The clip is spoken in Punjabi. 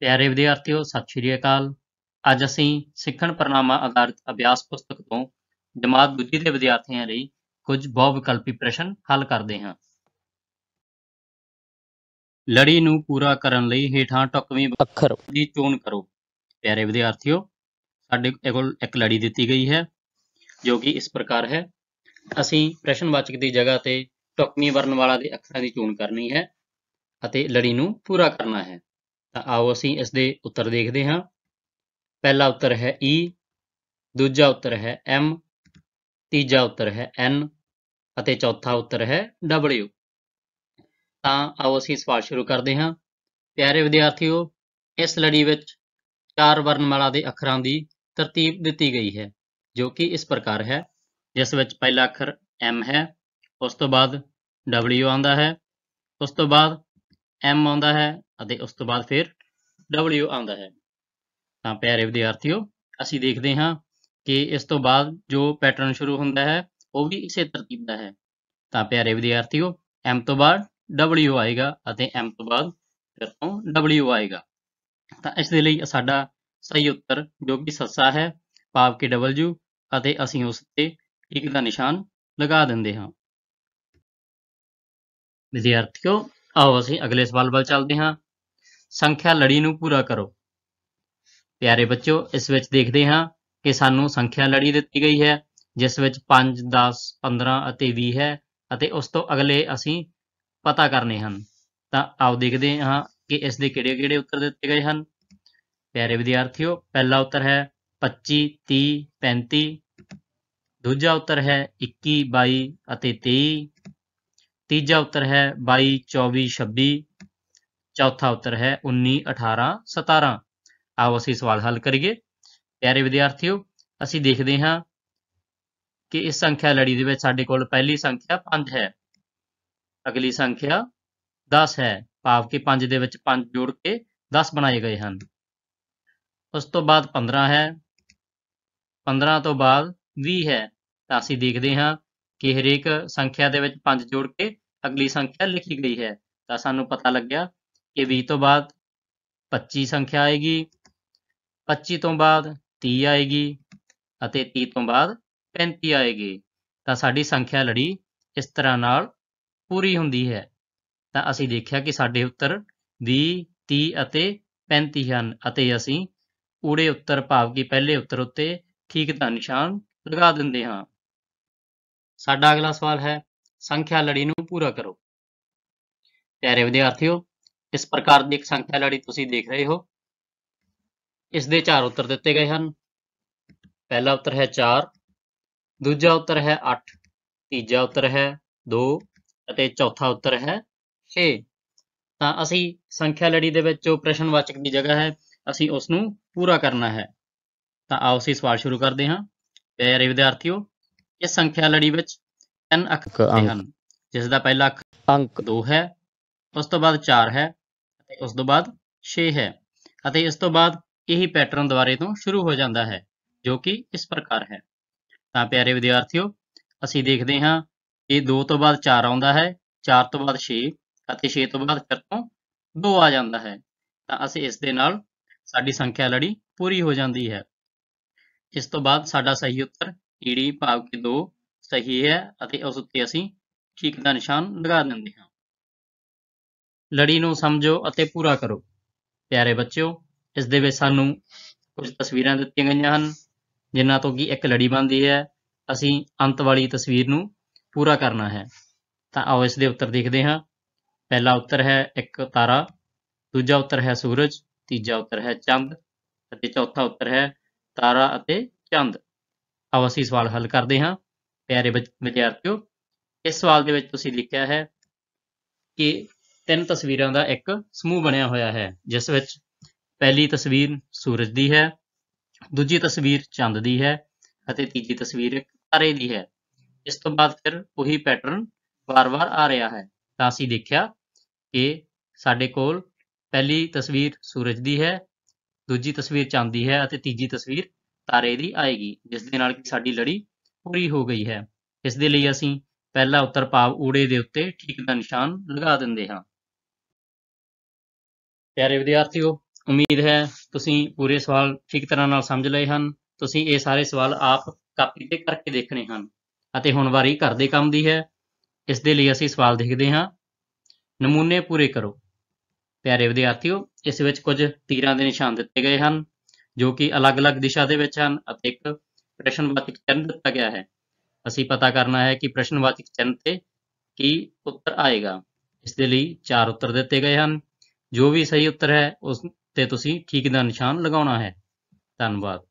ਪਿਆਰੇ ਵਿਦਿਆਰਥੀਓ ਸਤਿ ਸ਼੍ਰੀ ਅਕਾਲ ਅੱਜ ਅਸੀਂ ਸਿੱਖਣ ਪ੍ਰਣਾਮਾ ਆਧਾਰਿਤ ਅਭਿਆਸ ਪੁਸਤਕ ਤੋਂ ਜਮਾਤ ਦੂਜੀ ਦੇ ਵਿਦਿਆਰਥੀਆਂ ਲਈ ਕੁਝ ਬਹੁ ਵਿਕਲਪੀ ਪ੍ਰਸ਼ਨ ਹੱਲ ਕਰਦੇ ਹਾਂ ਲੜੀ ਨੂੰ ਪੂਰਾ ਕਰਨ ਲਈ ਹੇਠਾਂ ਟੁਕਵੀਂ ਅੱਖਰ ਦੀ ਚੋਣ ਕਰੋ ਪਿਆਰੇ ਵਿਦਿਆਰਥੀਓ ਸਾਡੇ ਕੋਲ ਇੱਕ ਲੜੀ ਦਿੱਤੀ ਗਈ ਹੈ ਜੋ ਕਿ ਇਸ ਪ੍ਰਕਾਰ ਹੈ ਅਸੀਂ ਪ੍ਰਸ਼ਨਵਾਚਕ ਦੀ ਜਗ੍ਹਾ ਤੇ ਟੁਕਵੀਂ ਵਰਣ ਵਾਲਾ ਦੇ ਅੱਖਰਾਂ ਦੀ ਚੋਣ ਕਰਨੀ ਹੈ ਅਤੇ ਲੜੀ ਨੂੰ ਪੂਰਾ ਕਰਨਾ ਹੈ ਤਾਂ ਆਓ ਅਸੀਂ ਇਸ ਦੇ ਉੱਤਰ ਦੇਖਦੇ ਹਾਂ ਪਹਿਲਾ ਉੱਤਰ ਹੈ E ਦੂਜਾ ਉੱਤਰ ਹੈ M ਤੀਜਾ ਉੱਤਰ ਹੈ N ਅਤੇ ਚੌਥਾ ਉੱਤਰ ਹੈ W ਤਾਂ ਆਓ ਅਸੀਂ ਸਵਾਲ ਸ਼ੁਰੂ ਕਰਦੇ ਹਾਂ ਪਿਆਰੇ ਵਿਦਿਆਰਥੀਓ ਇਸ ਲੜੀ ਵਿੱਚ ਚਾਰ ਵਰਣਮਾਲਾ ਦੇ ਅੱਖਰਾਂ ਦੀ ਤਰਤੀਬ ਦਿੱਤੀ ਗਈ ਹੈ ਜੋ ਕਿ ਇਸ ਪ੍ਰਕਾਰ ਹੈ ਜਿਸ ਵਿੱਚ ਪਹਿਲਾ ਅੱਖਰ M ਹੈ ਉਸ ਤੋਂ ਬਾਅਦ W ਆਉਂਦਾ ਹੈ ਉਸ ਤੋਂ ਬਾਅਦ M ਆਉਂਦਾ ਹੈ ਅਤੇ ਉਸ ਤੋਂ ਬਾਅਦ ਫਿਰ W ਆਉਂਦਾ ਹੈ ਤਾਂ ਪਿਆਰੇ ਵਿਦਿਆਰਥੀਓ ਅਸੀਂ ਦੇਖਦੇ ਹਾਂ ਕਿ ਇਸ ਤੋਂ ਬਾਅਦ ਜੋ ਪੈਟਰਨ ਸ਼ੁਰੂ ਹੁੰਦਾ ਹੈ ਉਹ ਵੀ ਇਸੇ ਤਰਤੀਬ ਦਾ ਹੈ ਤਾਂ ਪਿਆਰੇ ਵਿਦਿਆਰਥੀਓ M ਤੋਂ ਬਾਅਦ W ਆਏਗਾ ਅਤੇ M ਤੋਂ ਬਾਅਦ ਫਿਰ ਤੋਂ W ਆਏਗਾ ਤਾਂ ਇਸ ਦੇ ਲਈ ਸਾਡਾ ਸਹੀ ਉੱਤਰ ਜੋ ਕਿ ਸੱਸਾ ਹੈ ਪਾਪ ਕਿ W ਅਤੇ ਅਸੀਂ ਉਸ ਤੇ ਇੱਕ ਦਾ ਨਿਸ਼ਾਨ ਲਗਾ ਦਿੰਦੇ ਹਾਂ ਵਿਦਿਆਰਥੀਓ ਆਓ ਅਸੀਂ ਅਗਲੇ ਸਵਾਲ ਵੱਲ ਚੱਲਦੇ ਹਾਂ ਸੰਖਿਆ ਲੜੀ ਨੂੰ ਪੂਰਾ ਕਰੋ ਪਿਆਰੇ ਬੱਚਿਓ ਇਸ ਵਿੱਚ ਦੇਖਦੇ ਹਾਂ ਕਿ ਸਾਨੂੰ ਸੰਖਿਆ ਲੜੀ ਦਿੱਤੀ ਗਈ ਹੈ ਜਿਸ ਵਿੱਚ 5 10 15 ਅਤੇ 20 ਹੈ ਅਤੇ ਉਸ ਤੋਂ ਅਗਲੇ ਅਸੀਂ ਪਤਾ ਕਰਨੇ ਹਨ ਤਾਂ ਆਓ ਦੇਖਦੇ ਹਾਂ ਕਿ ਇਸ ਦੇ ਕਿਹੜੇ-ਕਿਹੜੇ ਉੱਤਰ ਦਿੱਤੇ ਗਏ ਹਨ ਪਿਆਰੇ ਵਿਦਿਆਰਥੀਓ ਪਹਿਲਾ ਉੱਤਰ ਹੈ 25 30 35 ਦੂਜਾ ਉੱਤਰ ਹੈ 21 22 ਅਤੇ 23 ਤੀਜਾ ਉੱਤਰ ਹੈ 22 24 26 ਚੌਥਾ ਉੱਤਰ ਹੈ 19 18 17 ਆਓ ਅਸੀਂ ਸਵਾਲ ਹੱਲ ਕਰੀਏ ਪਿਆਰੇ ਵਿਦਿਆਰਥੀਓ ਅਸੀਂ ਦੇਖਦੇ ਹਾਂ ਕਿ ਇਸ ਸੰਖਿਆ ਲੜੀ ਦੇ ਵਿੱਚ ਸਾਡੇ ਕੋਲ ਪਹਿਲੀ ਸੰਖਿਆ 5 ਹੈ ਅਗਲੀ ਸੰਖਿਆ 10 ਹੈ ਭਾਵ ਕਿ 5 ਦੇ ਵਿੱਚ 5 ਜੋੜ ਕੇ 10 ਬਣਾਏ ਗਏ ਹਨ ਉਸ ਤੋਂ ਬਾਅਦ 15 ਹੈ 15 ਤੋਂ ਬਾਅਦ 20 ਹੈ ਤਾਂ ਅਸੀਂ ਦੇਖਦੇ ਹਾਂ ਕਿ ਹਰੇਕ ਸੰਖਿਆ ਦੇ ਵਿੱਚ 5 ਜੋੜ ਕੇ ਅਗਲੀ ਸੰਖਿਆ ਲਿਖੀ ਗਈ ਹੈ ਤਾਂ ਸਾਨੂੰ ਪਤਾ ਲੱਗਿਆ ਇਹ 20 ਤੋਂ ਬਾਅਦ 25 ਸੰਖਿਆ ਆਏਗੀ 25 ਤੋਂ ਬਾਅਦ 30 ਆਏਗੀ ਅਤੇ 30 ਤੋਂ ਬਾਅਦ 35 ਆਏਗੀ ਤਾਂ ਸਾਡੀ ਸੰਖਿਆ ਲੜੀ ਇਸ ਤਰ੍ਹਾਂ ਨਾਲ ਪੂਰੀ ਹੁੰਦੀ ਹੈ ਤਾਂ ਅਸੀਂ ਦੇਖਿਆ ਕਿ ਸਾਡੇ ਉੱਤਰ 20 30 ਅਤੇ 35 ਹਨ ਅਤੇ ਅਸੀਂ ਊੜੇ ਉੱਤਰ ਭਾਵ ਕਿ ਪਹਿਲੇ ਉੱਤਰ ਉੱਤੇ ਠੀਕ ਦਾ ਨਿਸ਼ਾਨ ਲਗਾ ਦਿੰਦੇ ਹਾਂ ਸਾਡਾ ਅਗਲਾ ਸਵਾਲ ਹੈ ਸੰਖਿਆ ਲੜੀ ਨੂੰ ਪੂਰਾ ਕਰੋ ਪਿਆਰੇ ਵਿਦਿਆਰਥੀਓ ਇਸ ਪ੍ਰਕਾਰ ਦੀ ਇੱਕ ਸੰਖਿਆ ਲੜੀ ਤੁਸੀਂ ਦੇਖ ਰਹੇ ਹੋ ਇਸ ਦੇ ਚਾਰ ਉੱਤਰ ਦਿੱਤੇ ਗਏ ਹਨ ਪਹਿਲਾ ਉੱਤਰ ਹੈ 4 ਦੂਜਾ ਉੱਤਰ ਹੈ 8 ਤੀਜਾ ਉੱਤਰ ਹੈ 2 ਅਤੇ ਚੌਥਾ ਉੱਤਰ ਹੈ 6 ਤਾਂ ਅਸੀਂ ਸੰਖਿਆ ਲੜੀ ਦੇ ਵਿੱਚ ਜੋ ਪ੍ਰਸ਼ਨਵਾਚਕ ਦੀ ਜਗ੍ਹਾ ਹੈ ਅਸੀਂ ਉਸ ਨੂੰ ਪੂਰਾ ਕਰਨਾ ਹੈ ਤਾਂ ਆਓ ਅਸੀਂ ਸਵਾਲ ਸ਼ੁਰੂ ਕਰਦੇ ਹਾਂ ਪਿਆਰੇ ਵਿਦਿਆਰਥੀਓ ਇਸ ਸੰਖਿਆ ਲੜੀ ਵਿੱਚ ਤਿੰਨ ਅੱਖ ਹਨ ਜਿਸ ਦਾ ਪਹਿਲਾ ਅੱਖ ਅੰਕ 2 ਹੈ ਉਸ ਤੋਂ ਬਾਅਦ 4 ਹੈ ਤੇ ਉਸ ਤੋਂ ਬਾਅਦ 6 ਹੈ ਅਤੇ ਇਸ ਤੋਂ ਬਾਅਦ ਇਹੀ ਪੈਟਰਨ ਦੁਬਾਰੇ ਤੋਂ ਸ਼ੁਰੂ ਹੋ ਜਾਂਦਾ ਹੈ ਜੋ ਕਿ ਇਸ ਪ੍ਰਕਾਰ ਹੈ ਤਾਂ ਪਿਆਰੇ ਵਿਦਿਆਰਥੀਓ ਅਸੀਂ ਦੇਖਦੇ ਹਾਂ ਇਹ 2 ਤੋਂ ਬਾਅਦ 4 ਆਉਂਦਾ ਹੈ 4 ਤੋਂ ਬਾਅਦ 6 ਅਤੇ 6 ਤੋਂ ਬਾਅਦ ਫਿਰ ਤੋਂ 2 ਆ ਜਾਂਦਾ ਹੈ ਤਾਂ ਅਸੀਂ ਇਸ ਦੇ ਨਾਲ ਸਾਡੀ ਸੰਖਿਆ ਲੜੀ ਪੂਰੀ ਹੋ ਜਾਂਦੀ ਹੈ ਇਸ ਤੋਂ ਬਾਅਦ ਸਾਡਾ ਸਹੀ ਉੱਤਰ ਈੜੀ ਭਾਵ ਕਿ 2 ਸਹੀ ਹੈ ਅਤੇ ਉਸ ਉੱਤੇ ਅਸੀਂ ਠੀਕ ਦਾ ਨਿਸ਼ਾਨ ਲਗਾ ਦਿੰਦੇ ਹਾਂ ਲੜੀ ਨੂੰ ਸਮਝੋ ਅਤੇ ਪੂਰਾ ਕਰੋ ਪਿਆਰੇ ਬੱਚਿਓ ਇਸ ਦੇ ਵਿੱਚ ਸਾਨੂੰ ਕੁਝ ਤਸਵੀਰਾਂ ਦਿੱਤੀਆਂ ਗਈਆਂ ਹਨ ਜਿਨ੍ਹਾਂ ਤੋਂ ਕਿ ਇੱਕ ਲੜੀ ਬਣਦੀ ਹੈ ਅਸੀਂ ਅੰਤ ਵਾਲੀ ਤਸਵੀਰ ਨੂੰ ਪੂਰਾ ਕਰਨਾ ਹੈ ਤਾਂ ਆਓ ਇਸ ਦੇ ਉੱਤਰ ਦੇਖਦੇ ਹਾਂ ਪਹਿਲਾ ਉੱਤਰ ਹੈ ਇੱਕ ਤਾਰਾ ਦੂਜਾ ਉੱਤਰ ਹੈ ਸੂਰਜ ਤੀਜਾ ਉੱਤਰ ਹੈ ਚੰਦ ਅਤੇ ਚੌਥਾ ਉੱਤਰ ਹੈ ਤਾਰਾ ਅਤੇ ਚੰਦ ਆਓ ਅਸੀਂ ਸਵਾਲ ਹੱਲ ਕਰਦੇ ਹਾਂ ਪਿਆਰੇ ਵਿਦਿਆਰਥੀਓ ਇਸ ਸਵਾਲ ਦੇ ਵਿੱਚ ਤੁਸੀਂ ਲਿਖਿਆ ਹੈ ਕਿ ਤਿੰਨ ਤਸਵੀਰਾਂ ਦਾ ਇੱਕ ਸਮੂਹ ਬਣਿਆ ਹੋਇਆ ਹੈ ਜਿਸ ਵਿੱਚ ਪਹਿਲੀ ਤਸਵੀਰ ਸੂਰਜ ਦੀ ਹੈ ਦੂਜੀ ਤਸਵੀਰ ਚੰਦ ਦੀ ਹੈ ਅਤੇ ਤੀਜੀ ਤਸਵੀਰ ਇੱਕ ਤਾਰੇ ਦੀ ਹੈ ਇਸ ਤੋਂ ਬਾਅਦ ਫਿਰ ਉਹੀ ਪੈਟਰਨ ਵਾਰ-ਵਾਰ ਆ ਰਿਹਾ ਹੈ ਤਾਂ ਅਸੀਂ ਦੇਖਿਆ ਕਿ ਸਾਡੇ ਕੋਲ ਪਹਿਲੀ ਤਸਵੀਰ ਸੂਰਜ ਦੀ ਹੈ ਦੂਜੀ ਤਸਵੀਰ ਚੰਦ ਦੀ ਹੈ ਅਤੇ ਤੀਜੀ ਤਸਵੀਰ ਤਾਰੇ ਦੀ ਆਏਗੀ ਜਿਸ ਦੇ ਨਾਲ ਕਿ ਸਾਡੀ ਲੜੀ ਪੂਰੀ ਹੋ ਗਈ ਹੈ ਇਸ ਦੇ ਲਈ ਅਸੀਂ ਪਹਿਲਾ ਉੱਤਰ ਭਾਵ ਊੜੇ ਦੇ ਉੱਤੇ ਠੀਕ ਦਾ ਨਿਸ਼ਾਨ ਲਗਾ ਦਿੰਦੇ ਹਾਂ ਪਿਆਰੇ ਵਿਦਿਆਰਥੀਓ ਉਮੀਦ ਹੈ ਤੁਸੀਂ ਪੂਰੇ ਸਵਾਲ ਠੀਕ ਤਰ੍ਹਾਂ ਨਾਲ ਸਮਝ ਲਏ ਹਨ ਤੁਸੀਂ ਇਹ ਸਾਰੇ ਸਵਾਲ ਆਪ ਕਾਪੀ ਤੇ ਕਰਕੇ ਦੇਖਣੇ ਹਨ ਅਤੇ ਹੁਣ ਵਾਰੀ ਘਰ ਦੇ ਕੰਮ ਦੀ ਹੈ ਇਸ ਦੇ ਲਈ ਅਸੀਂ ਸਵਾਲ ਦੇਖਦੇ ਹਾਂ ਨਮੂਨੇ ਪੂਰੇ ਕਰੋ ਪਿਆਰੇ ਵਿਦਿਆਰਥੀਓ ਇਸ ਵਿੱਚ ਕੁਝ ਤੀਰਾਂ ਦੇ ਨਿਸ਼ਾਨ ਦਿੱਤੇ ਗਏ ਹਨ ਜੋ ਕਿ ਅਲੱਗ-ਅਲੱਗ ਦਿਸ਼ਾ ਦੇ ਵਿੱਚ ਹਨ ਅਤੇ ਇੱਕ ਪ੍ਰਸ਼ਨਵਾਚਕ ਚਿੰਨ੍ਹ ਦਿੱਤਾ ਗਿਆ ਹੈ ਅਸੀਂ ਪਤਾ ਕਰਨਾ ਹੈ ਕਿ ਪ੍ਰਸ਼ਨਵਾਚਕ ਚਿੰਨ੍ਹ ਤੇ ਕੀ ਉੱਤਰ ਆਏਗਾ ਇਸ ਦੇ ਲਈ ਚਾਰ ਉੱਤਰ ਦਿੱਤੇ ਗਏ ਹਨ ਜੋ ਵੀ ਸਹੀ ਉੱਤਰ ਹੈ ਉਸ ਤੇ ਤੁਸੀਂ ਠੀਕ ਦਾ ਨਿਸ਼ਾਨ ਲਗਾਉਣਾ ਹੈ ਧੰਨਵਾਦ